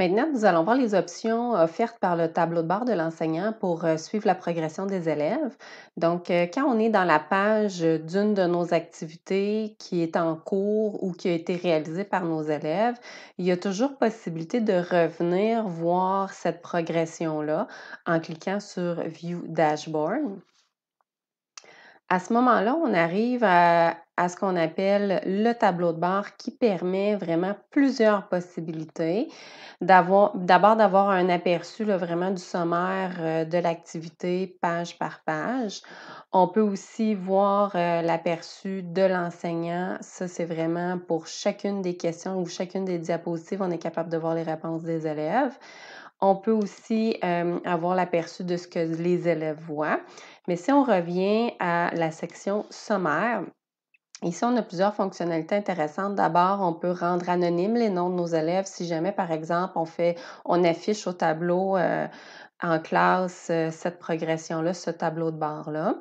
Maintenant, nous allons voir les options offertes par le tableau de bord de l'enseignant pour euh, suivre la progression des élèves. Donc, euh, quand on est dans la page d'une de nos activités qui est en cours ou qui a été réalisée par nos élèves, il y a toujours possibilité de revenir voir cette progression-là en cliquant sur View Dashboard. À ce moment-là, on arrive à à ce qu'on appelle le tableau de bord qui permet vraiment plusieurs possibilités. D'abord d'avoir un aperçu vraiment du sommaire euh, de l'activité page par page. On peut aussi voir euh, l'aperçu de l'enseignant. Ça, c'est vraiment pour chacune des questions ou chacune des diapositives, on est capable de voir les réponses des élèves. On peut aussi euh, avoir l'aperçu de ce que les élèves voient. Mais si on revient à la section sommaire, Ici, on a plusieurs fonctionnalités intéressantes. D'abord, on peut rendre anonymes les noms de nos élèves si jamais, par exemple, on fait, on affiche au tableau euh, en classe euh, cette progression-là, ce tableau de bord-là.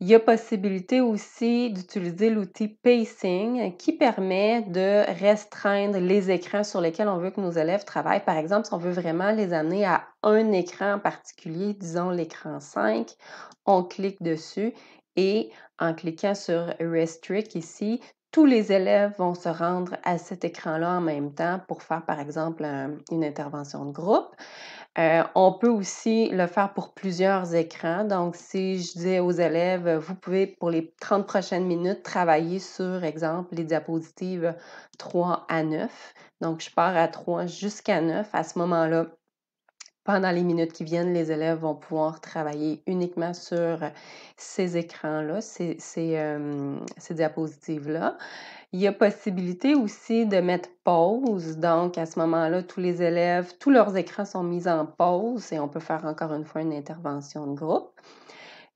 Il y a possibilité aussi d'utiliser l'outil Pacing qui permet de restreindre les écrans sur lesquels on veut que nos élèves travaillent. Par exemple, si on veut vraiment les amener à un écran en particulier, disons l'écran 5, on clique dessus et en cliquant sur Restrict ici, tous les élèves vont se rendre à cet écran-là en même temps pour faire, par exemple, une intervention de groupe. Euh, on peut aussi le faire pour plusieurs écrans. Donc, si je dis aux élèves, euh, vous pouvez pour les 30 prochaines minutes travailler sur, exemple, les diapositives 3 à 9. Donc, je pars à 3 jusqu'à 9. À ce moment-là, pendant les minutes qui viennent, les élèves vont pouvoir travailler uniquement sur euh, ces écrans-là, euh, ces, diapositives-là. Il y a possibilité aussi de mettre pause. Donc, à ce moment-là, tous les élèves, tous leurs écrans sont mis en pause et on peut faire encore une fois une intervention de groupe.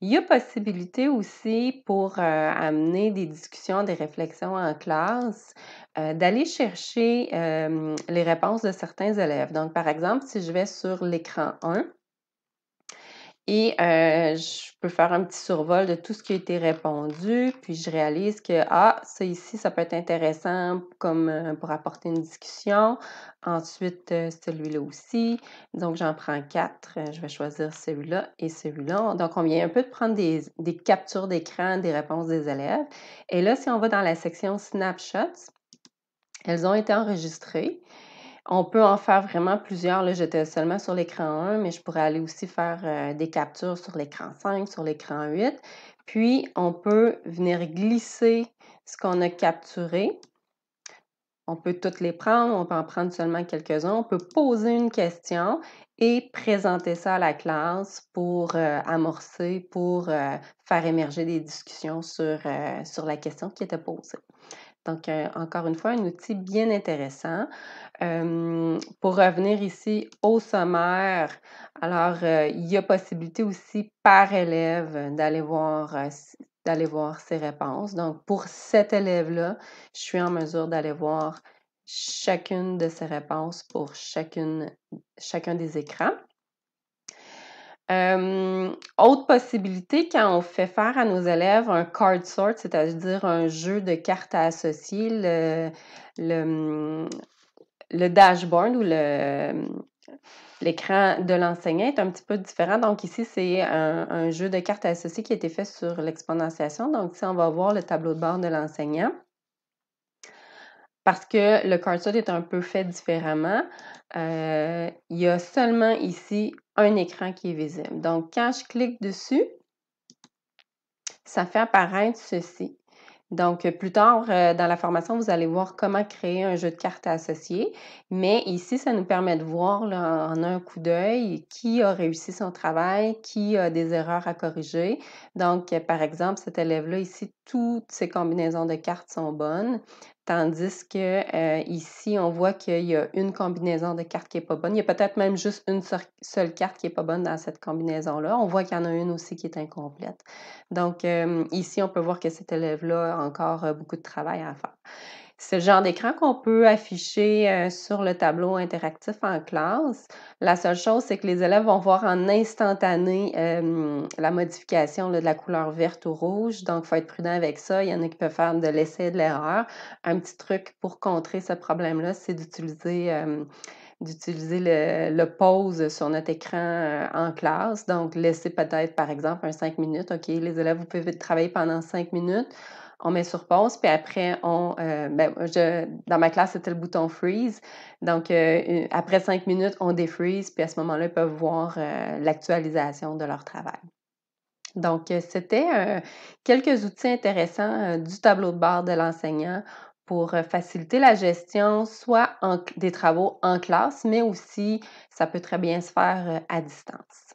Il y a possibilité aussi pour euh, amener des discussions, des réflexions en classe. Euh, d'aller chercher les réponses de certains élèves. Donc, par exemple, si je vais sur l'écran 1 et je peux faire un petit survol de tout ce qui a été répondu, puis je réalise que, ah, ça ici, ça peut être intéressant comme euh, pour apporter une discussion. Ensuite, euh, celui-là aussi. Donc, j'en prends quatre. Je vais choisir celui-là et celui-là. Donc, on vient un peu de prendre des, des captures d'écran des réponses des élèves. Et là, si on va dans la section Snapshots, elles ont été enregistrées. On peut en faire vraiment plusieurs. Là, j'étais seulement sur l'écran 1, mais je pourrais aller aussi faire euh, des captures sur l'écran 5, sur l'écran 8. Puis, on peut venir glisser ce qu'on a capturé. On peut toutes les prendre, on peut en prendre seulement quelques-uns. On peut poser une question et présenter ça à la classe pour euh, amorcer, pour euh, faire émerger des discussions sur, sur la question qui était posée. Donc, euh, encore une fois, un outil bien intéressant. Euh, pour revenir ici au sommaire, alors, euh, il y a possibilité aussi par élève d'aller voir, d'aller voir ses réponses. Donc, pour cet élève-là, je suis en mesure d'aller voir chacune de ses réponses pour chacune, chacun des écrans. Euh, autre possibilité, quand on fait faire à nos élèves un card sort, c'est-à-dire un jeu de cartes à associer, le, le, dashboard ou le, l'écran de l'enseignant est un petit peu différent. Donc ici, c'est un, jeu de cartes à qui a été fait sur l'exponentiation. Donc ici, on va voir le tableau de bord de l'enseignant. Parce que le card sort est un peu fait différemment. Euh, il y a seulement ici un écran qui est visible. Donc, quand je clique dessus, ça fait apparaître ceci. Donc, plus tard euh, dans la formation, vous allez voir comment créer un jeu de cartes associé. Mais ici, ça nous permet de voir en un coup d'œil qui a réussi son travail, qui a des erreurs à corriger. Donc, par exemple, cet élève-là, ici, toutes ses combinaisons de cartes sont bonnes. Tandis que euh, ici, on voit qu'il y a une combinaison de cartes qui n'est pas bonne. Il y a peut-être même juste une seule carte qui n'est pas bonne dans cette combinaison-là. On voit qu'il y en a une aussi qui est incomplète. Donc euh, ici, on peut voir que cet élève-là a encore euh, beaucoup de travail à faire. C'est le genre d'écran qu'on peut afficher euh, sur le tableau interactif en classe. La seule chose, c'est que les élèves vont voir en instantané euh, la modification de la couleur verte ou rouge. Donc, il faut être prudent avec ça. Il y en a qui peuvent faire de l'essai et de l'erreur. Un petit truc pour contrer ce problème-là, c'est d'utiliser... Euh, d'utiliser le, le, pause sur notre écran en classe. Donc, laisser peut-être, par exemple, un 5 minutes. OK, les élèves, vous pouvez travailler pendant 5 minutes on met sur pause, puis après, on, euh, ben, je, dans ma classe, c'était le bouton freeze. Donc, euh, après cinq minutes, on défreeze, puis à ce moment-là, ils peuvent voir euh, l'actualisation de leur travail. Donc, c'était quelques outils intéressants du tableau de bord de l'enseignant pour faciliter la gestion, soit des travaux en classe, mais aussi, ça peut très bien se faire à distance.